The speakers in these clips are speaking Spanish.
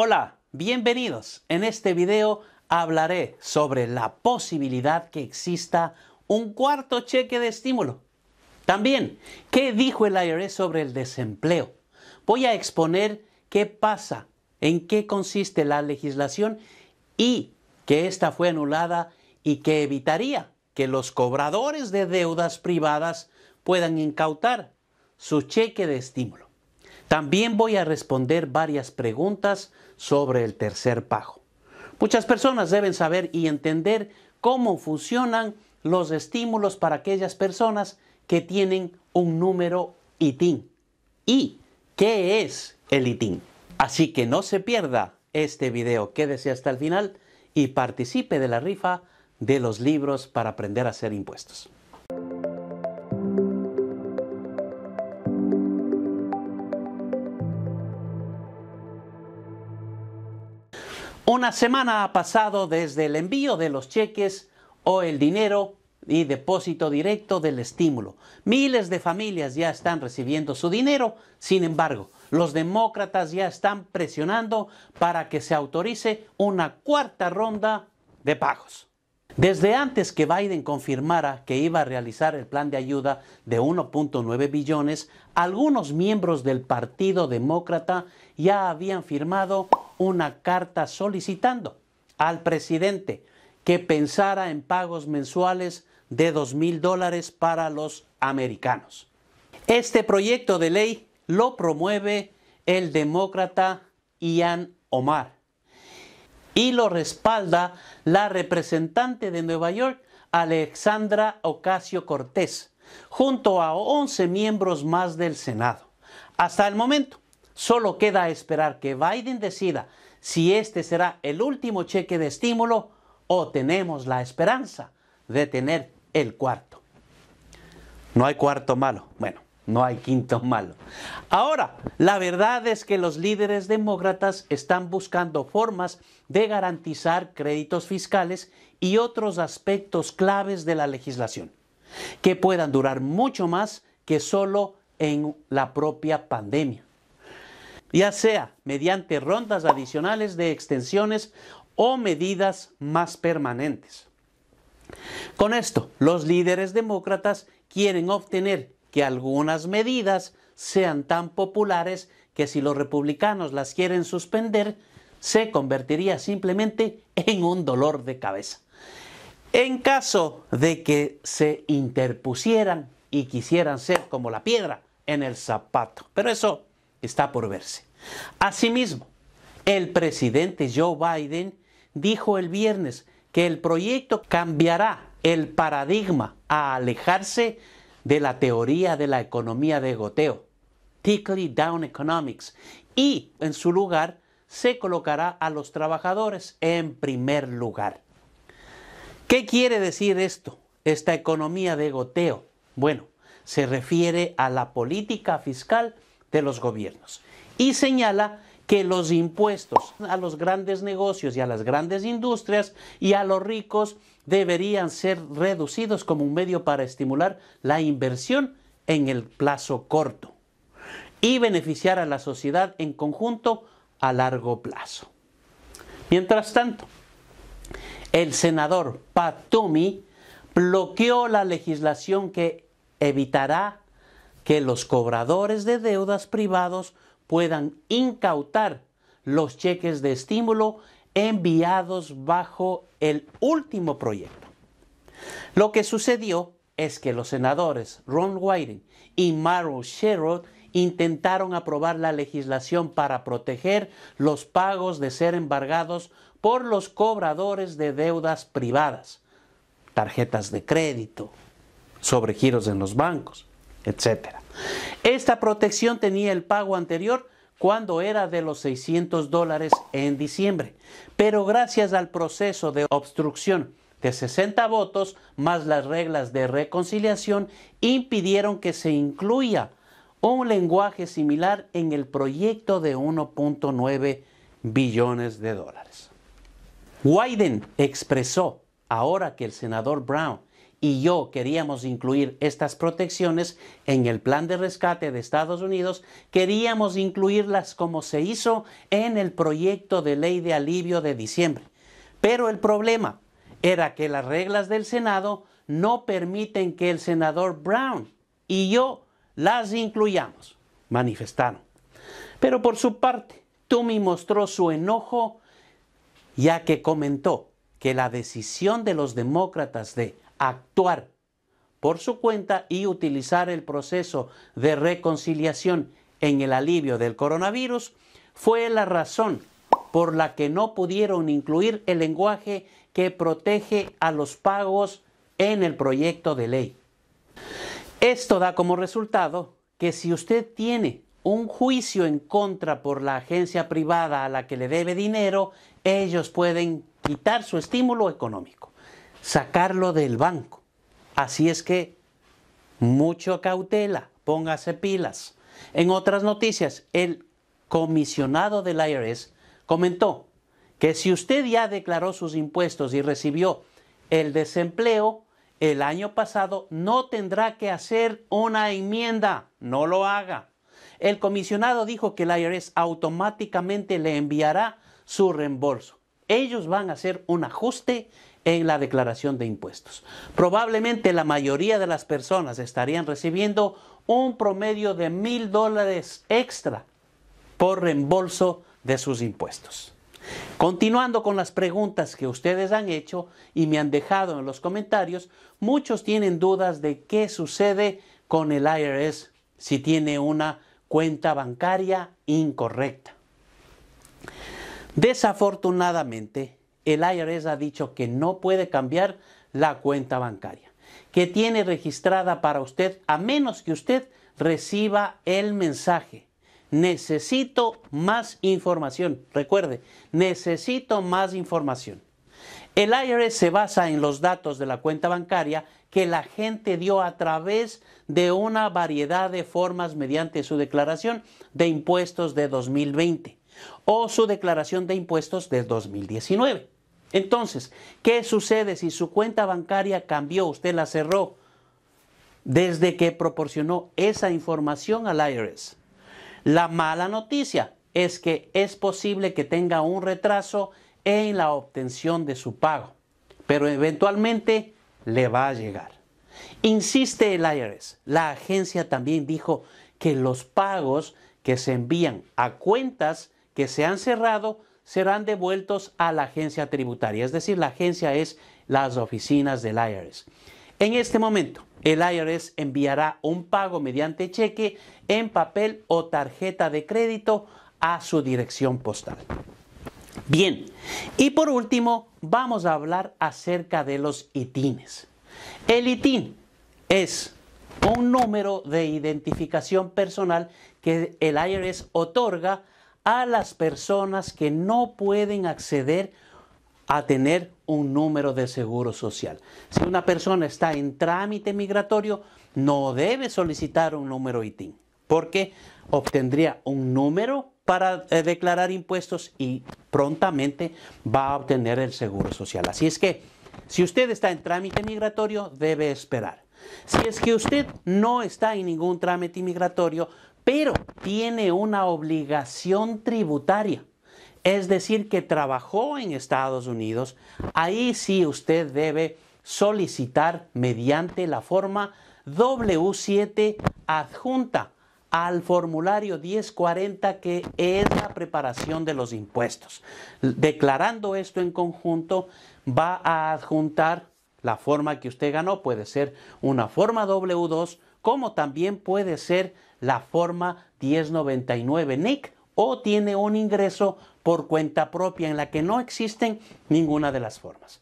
Hola, bienvenidos. En este video hablaré sobre la posibilidad que exista un cuarto cheque de estímulo. También, ¿qué dijo el IRS sobre el desempleo? Voy a exponer qué pasa, en qué consiste la legislación y que esta fue anulada y que evitaría que los cobradores de deudas privadas puedan incautar su cheque de estímulo. También voy a responder varias preguntas sobre el tercer pajo. Muchas personas deben saber y entender cómo funcionan los estímulos para aquellas personas que tienen un número ITIN. ¿Y qué es el ITIN? Así que no se pierda este video, quédese hasta el final y participe de la rifa de los libros para aprender a hacer impuestos. Una semana ha pasado desde el envío de los cheques o el dinero y depósito directo del estímulo. Miles de familias ya están recibiendo su dinero, sin embargo, los demócratas ya están presionando para que se autorice una cuarta ronda de pagos. Desde antes que Biden confirmara que iba a realizar el plan de ayuda de 1.9 billones, algunos miembros del Partido Demócrata ya habían firmado una carta solicitando al presidente que pensara en pagos mensuales de dos mil dólares para los americanos. Este proyecto de ley lo promueve el demócrata Ian Omar y lo respalda la representante de Nueva York, Alexandra Ocasio Cortés, junto a 11 miembros más del Senado. Hasta el momento, Solo queda esperar que Biden decida si este será el último cheque de estímulo o tenemos la esperanza de tener el cuarto. No hay cuarto malo. Bueno, no hay quinto malo. Ahora, la verdad es que los líderes demócratas están buscando formas de garantizar créditos fiscales y otros aspectos claves de la legislación, que puedan durar mucho más que solo en la propia pandemia ya sea mediante rondas adicionales de extensiones o medidas más permanentes. Con esto, los líderes demócratas quieren obtener que algunas medidas sean tan populares que si los republicanos las quieren suspender, se convertiría simplemente en un dolor de cabeza. En caso de que se interpusieran y quisieran ser como la piedra en el zapato. Pero eso está por verse. Asimismo, el presidente Joe Biden dijo el viernes que el proyecto cambiará el paradigma a alejarse de la teoría de la economía de goteo, (tickly Down Economics, y en su lugar se colocará a los trabajadores en primer lugar. ¿Qué quiere decir esto, esta economía de goteo? Bueno, se refiere a la política fiscal de los gobiernos. Y señala que los impuestos a los grandes negocios y a las grandes industrias y a los ricos deberían ser reducidos como un medio para estimular la inversión en el plazo corto y beneficiar a la sociedad en conjunto a largo plazo. Mientras tanto, el senador Patumi bloqueó la legislación que evitará que los cobradores de deudas privados puedan incautar los cheques de estímulo enviados bajo el último proyecto. Lo que sucedió es que los senadores Ron Wyden y Maro Sherrod intentaron aprobar la legislación para proteger los pagos de ser embargados por los cobradores de deudas privadas, tarjetas de crédito, sobregiros en los bancos etcétera. Esta protección tenía el pago anterior cuando era de los 600 dólares en diciembre, pero gracias al proceso de obstrucción de 60 votos más las reglas de reconciliación impidieron que se incluya un lenguaje similar en el proyecto de 1.9 billones de dólares. Wyden expresó, ahora que el senador Brown y yo queríamos incluir estas protecciones en el plan de rescate de Estados Unidos, queríamos incluirlas como se hizo en el proyecto de ley de alivio de diciembre. Pero el problema era que las reglas del Senado no permiten que el senador Brown y yo las incluyamos, manifestaron. Pero por su parte, Tommy mostró su enojo ya que comentó que la decisión de los demócratas de actuar por su cuenta y utilizar el proceso de reconciliación en el alivio del coronavirus fue la razón por la que no pudieron incluir el lenguaje que protege a los pagos en el proyecto de ley. Esto da como resultado que si usted tiene un juicio en contra por la agencia privada a la que le debe dinero, ellos pueden quitar su estímulo económico sacarlo del banco. Así es que mucho cautela, póngase pilas. En otras noticias, el comisionado del IRS comentó que si usted ya declaró sus impuestos y recibió el desempleo el año pasado, no tendrá que hacer una enmienda. No lo haga. El comisionado dijo que el IRS automáticamente le enviará su reembolso. Ellos van a hacer un ajuste en la declaración de impuestos. Probablemente la mayoría de las personas estarían recibiendo un promedio de mil dólares extra por reembolso de sus impuestos. Continuando con las preguntas que ustedes han hecho y me han dejado en los comentarios, muchos tienen dudas de qué sucede con el IRS si tiene una cuenta bancaria incorrecta. Desafortunadamente, el IRS ha dicho que no puede cambiar la cuenta bancaria que tiene registrada para usted a menos que usted reciba el mensaje. Necesito más información. Recuerde, necesito más información. El IRS se basa en los datos de la cuenta bancaria que la gente dio a través de una variedad de formas mediante su declaración de impuestos de 2020 o su declaración de impuestos de 2019. Entonces, ¿qué sucede si su cuenta bancaria cambió, usted la cerró desde que proporcionó esa información al IRS? La mala noticia es que es posible que tenga un retraso en la obtención de su pago, pero eventualmente le va a llegar. Insiste el IRS. La agencia también dijo que los pagos que se envían a cuentas que se han cerrado serán devueltos a la agencia tributaria, es decir, la agencia es las oficinas del IRS. En este momento, el IRS enviará un pago mediante cheque en papel o tarjeta de crédito a su dirección postal. Bien, y por último, vamos a hablar acerca de los ITINES. El ITIN e es un número de identificación personal que el IRS otorga a las personas que no pueden acceder a tener un número de seguro social. Si una persona está en trámite migratorio, no debe solicitar un número ITIN, porque obtendría un número para eh, declarar impuestos y prontamente va a obtener el seguro social. Así es que, si usted está en trámite migratorio, debe esperar. Si es que usted no está en ningún trámite migratorio, pero tiene una obligación tributaria. Es decir, que trabajó en Estados Unidos, ahí sí usted debe solicitar mediante la forma W7 adjunta al formulario 1040 que es la preparación de los impuestos. Declarando esto en conjunto, va a adjuntar la forma que usted ganó puede ser una forma W2, como también puede ser la forma 1099 NIC o tiene un ingreso por cuenta propia en la que no existen ninguna de las formas.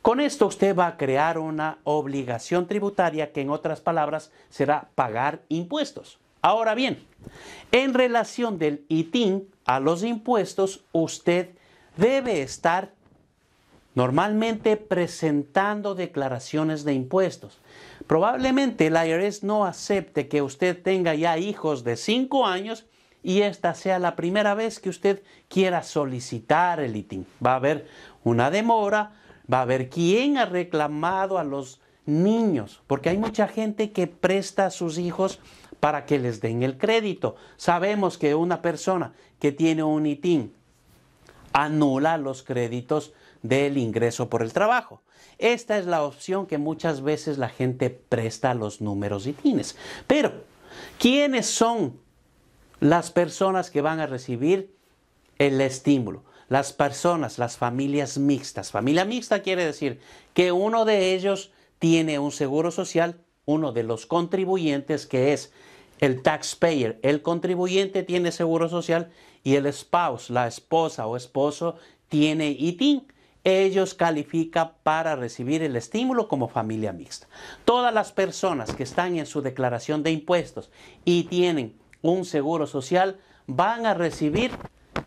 Con esto usted va a crear una obligación tributaria que en otras palabras será pagar impuestos. Ahora bien, en relación del ITIN a los impuestos, usted debe estar normalmente presentando declaraciones de impuestos. Probablemente el IRS no acepte que usted tenga ya hijos de 5 años y esta sea la primera vez que usted quiera solicitar el ITIN. Va a haber una demora, va a haber quién ha reclamado a los niños, porque hay mucha gente que presta a sus hijos para que les den el crédito. Sabemos que una persona que tiene un ITIN anula los créditos del ingreso por el trabajo. Esta es la opción que muchas veces la gente presta a los números y tienes. Pero, ¿quiénes son las personas que van a recibir el estímulo? Las personas, las familias mixtas. Familia mixta quiere decir que uno de ellos tiene un seguro social, uno de los contribuyentes que es el taxpayer, el contribuyente tiene seguro social y el spouse, la esposa o esposo tiene ITIN ellos califican para recibir el estímulo como familia mixta. Todas las personas que están en su declaración de impuestos y tienen un seguro social van a recibir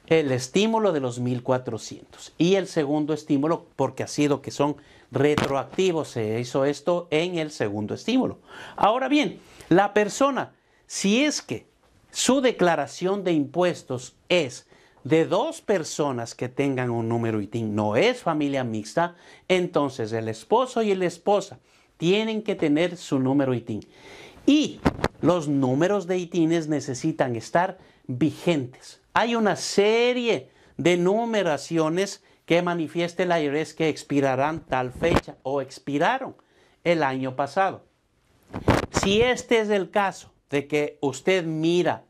el estímulo de los 1.400 y el segundo estímulo, porque ha sido que son retroactivos, se hizo esto en el segundo estímulo. Ahora bien, la persona, si es que su declaración de impuestos es de dos personas que tengan un número ITIN no es familia mixta, entonces el esposo y la esposa tienen que tener su número ITIN. Y los números de ITINES necesitan estar vigentes. Hay una serie de numeraciones que manifieste la IRS e que expirarán tal fecha o expiraron el año pasado. Si este es el caso de que usted mira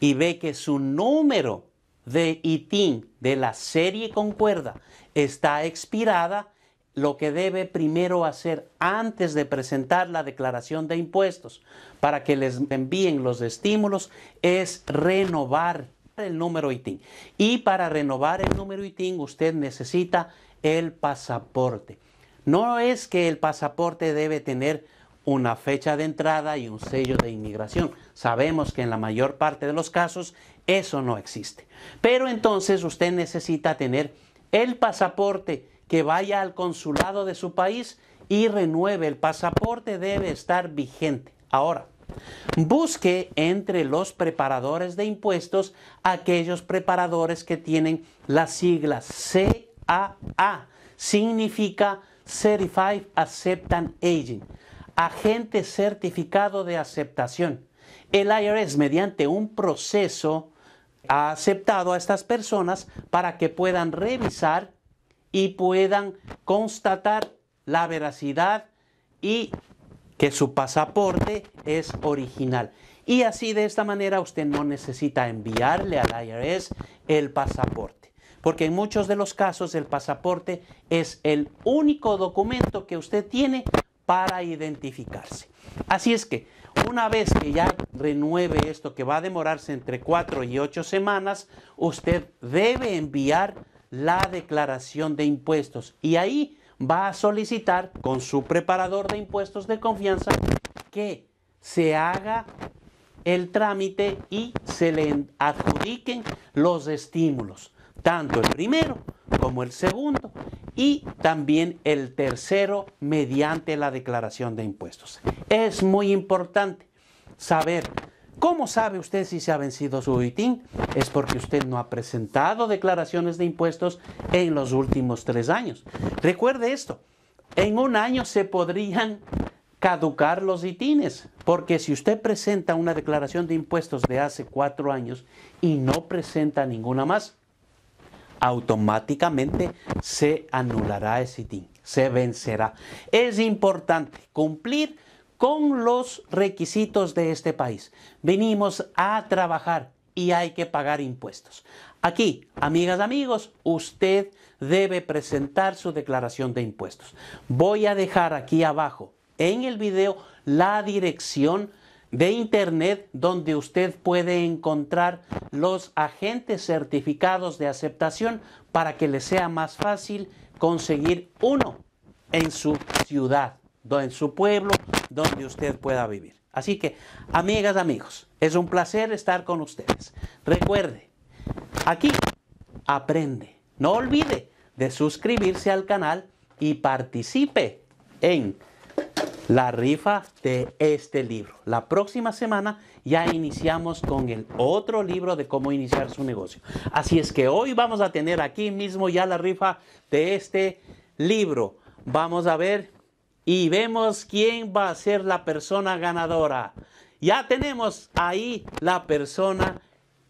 y ve que su número de ITIN, e de la serie con cuerda, está expirada, lo que debe primero hacer antes de presentar la declaración de impuestos para que les envíen los estímulos es renovar el número ITIN. E y para renovar el número ITIN e usted necesita el pasaporte. No es que el pasaporte debe tener una fecha de entrada y un sello de inmigración. Sabemos que en la mayor parte de los casos eso no existe. Pero entonces usted necesita tener el pasaporte que vaya al consulado de su país y renueve. El pasaporte debe estar vigente. Ahora, busque entre los preparadores de impuestos aquellos preparadores que tienen la sigla CAA. Significa Certified Acceptance Agent, agente certificado de aceptación. El IRS, mediante un proceso ha aceptado a estas personas para que puedan revisar y puedan constatar la veracidad y que su pasaporte es original. Y así de esta manera usted no necesita enviarle al IRS el pasaporte, porque en muchos de los casos el pasaporte es el único documento que usted tiene para identificarse. Así es que una vez que ya renueve esto, que va a demorarse entre 4 y 8 semanas, usted debe enviar la declaración de impuestos y ahí va a solicitar con su preparador de impuestos de confianza que se haga el trámite y se le adjudiquen los estímulos, tanto el primero como el segundo y también el tercero mediante la declaración de impuestos. Es muy importante saber ¿Cómo sabe usted si se ha vencido su ITIN? Es porque usted no ha presentado declaraciones de impuestos en los últimos tres años. Recuerde esto, en un año se podrían caducar los ITINES, porque si usted presenta una declaración de impuestos de hace cuatro años y no presenta ninguna más, automáticamente se anulará ese tin, se vencerá. Es importante cumplir con los requisitos de este país. Venimos a trabajar y hay que pagar impuestos. Aquí, amigas, amigos, usted debe presentar su declaración de impuestos. Voy a dejar aquí abajo en el video la dirección de Internet donde usted puede encontrar los agentes certificados de aceptación para que le sea más fácil conseguir uno en su ciudad, en su pueblo, donde usted pueda vivir. Así que, amigas, amigos, es un placer estar con ustedes. Recuerde, aquí aprende. No olvide de suscribirse al canal y participe en la rifa de este libro. La próxima semana ya iniciamos con el otro libro de cómo iniciar su negocio. Así es que hoy vamos a tener aquí mismo ya la rifa de este libro. Vamos a ver y vemos quién va a ser la persona ganadora. Ya tenemos ahí la persona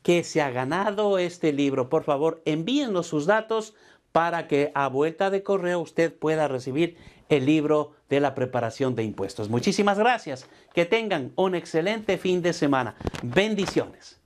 que se ha ganado este libro. Por favor, envíenos sus datos para que a vuelta de correo usted pueda recibir el libro de la preparación de impuestos. Muchísimas gracias. Que tengan un excelente fin de semana. Bendiciones.